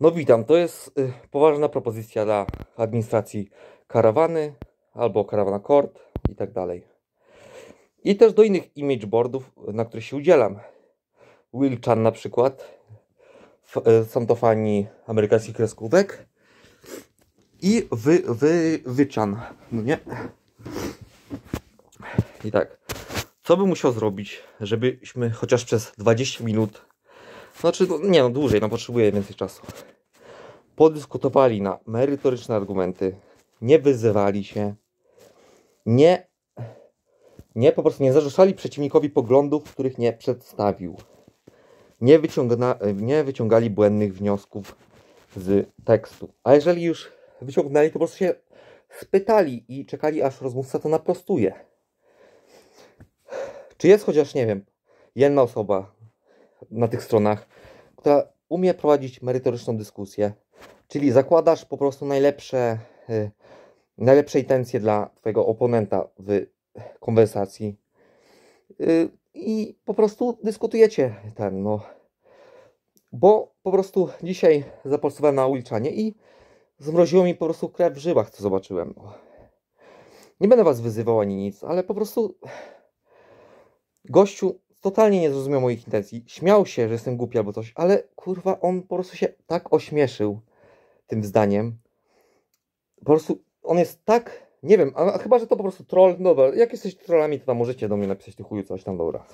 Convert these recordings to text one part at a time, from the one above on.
No witam, to jest y, poważna propozycja dla administracji karawany albo karawana kord i tak dalej. I też do innych imageboardów, na których się udzielam. Wilchan na przykład. F, y, są to fani amerykańskich kreskówek. I wy, wy, wyczan. No nie? I tak. Co bym musiał zrobić, żebyśmy chociaż przez 20 minut znaczy, no, nie no, dłużej, no potrzebuję więcej czasu. Podyskutowali na merytoryczne argumenty, nie wyzywali się, nie, nie po prostu nie zarzucali przeciwnikowi poglądów, których nie przedstawił. Nie, wyciągna, nie wyciągali błędnych wniosków z tekstu. A jeżeli już wyciągnęli, to po prostu się spytali i czekali, aż rozmówca to naprostuje. Czy jest chociaż, nie wiem, jedna osoba, na tych stronach, która umie prowadzić merytoryczną dyskusję. Czyli zakładasz po prostu najlepsze, y, najlepsze intencje dla Twojego oponenta w konwersacji y, i po prostu dyskutujecie ten, no. Bo po prostu dzisiaj zapostowałem na uliczanie i zmroziło mi po prostu krew w żyłach, co zobaczyłem. Nie będę Was wyzywał ani nic, ale po prostu gościu totalnie nie zrozumiał moich intencji. Śmiał się, że jestem głupi albo coś, ale kurwa, on po prostu się tak ośmieszył tym zdaniem. Po prostu on jest tak. Nie wiem, a, chyba, że to po prostu troll. No dobra, jak jesteś trollami, to tam możecie do mnie napisać ty chuju coś tam, dobra.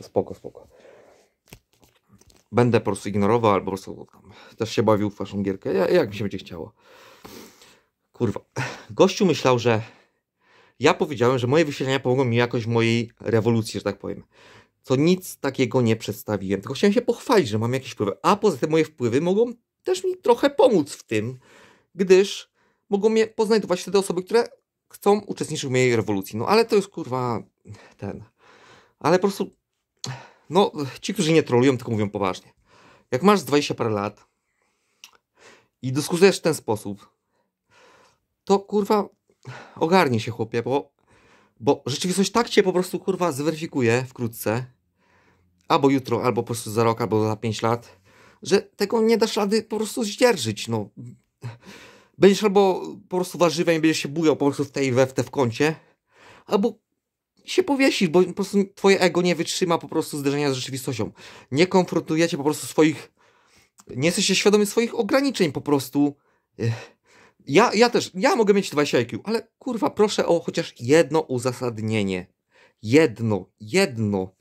Y, spoko, spoko. Będę po prostu ignorował, albo po prostu też się bawił w waszą gierkę. Ja, jak mi się będzie chciało. Kurwa. Gościu myślał, że ja powiedziałem, że moje wysilenia pomogą mi jakoś w mojej rewolucji, że tak powiem to nic takiego nie przedstawiłem. Tylko chciałem się pochwalić, że mam jakieś wpływy. A poza tym moje wpływy mogą też mi trochę pomóc w tym, gdyż mogą mnie poznajdować wtedy osoby, które chcą uczestniczyć w mojej rewolucji. No ale to jest kurwa ten. Ale po prostu, no ci, którzy nie trolują, tylko mówią poważnie. Jak masz 20 parę lat i dyskutujesz w ten sposób, to kurwa ogarnie się chłopie, bo, bo rzeczywistość tak cię po prostu kurwa zweryfikuje wkrótce, albo jutro, albo po prostu za rok, albo za pięć lat, że tego nie dasz rady po prostu zdzierżyć, no. Będziesz albo po prostu warzywem i będziesz się bujał po prostu w tej we w te w kącie, albo się powiesisz, bo po prostu twoje ego nie wytrzyma po prostu zderzenia z rzeczywistością. Nie konfrontujecie po prostu swoich, nie jesteście świadomi swoich ograniczeń po prostu. Ja, ja też, ja mogę mieć 20 IQ, ale kurwa, proszę o chociaż jedno uzasadnienie. Jedno, jedno.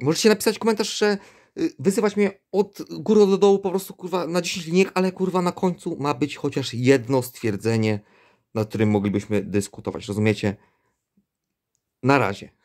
Możecie napisać komentarz, że y, wysyłać mnie od góry do dołu po prostu kurwa na 10 linijek, ale kurwa na końcu ma być chociaż jedno stwierdzenie, nad którym moglibyśmy dyskutować. Rozumiecie? Na razie.